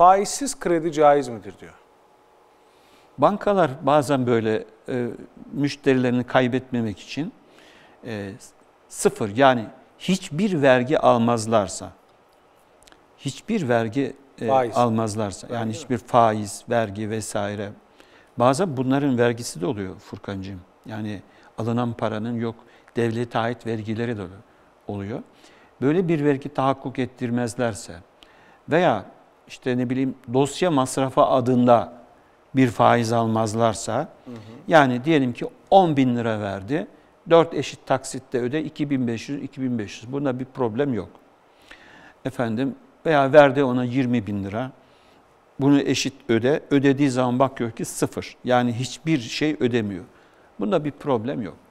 faizsiz kredi caiz midir diyor. Bankalar bazen böyle e, müşterilerini kaybetmemek için e, sıfır yani hiçbir vergi almazlarsa, hiçbir vergi e, almazlarsa yani Öyle hiçbir faiz, vergi vesaire bazen bunların vergisi de oluyor Furkancığım. Yani alınan paranın yok devlete ait vergileri de oluyor. Böyle bir vergi tahakkuk ettirmezlerse veya işte ne bileyim dosya masrafı adında bir faiz almazlarsa hı hı. yani diyelim ki 10 bin lira verdi 4 eşit taksitte öde 2500 2500 bunda bir problem yok. Efendim veya verdi ona 20 bin lira bunu eşit öde ödediği zaman bakıyor ki sıfır yani hiçbir şey ödemiyor. Bunda bir problem yok.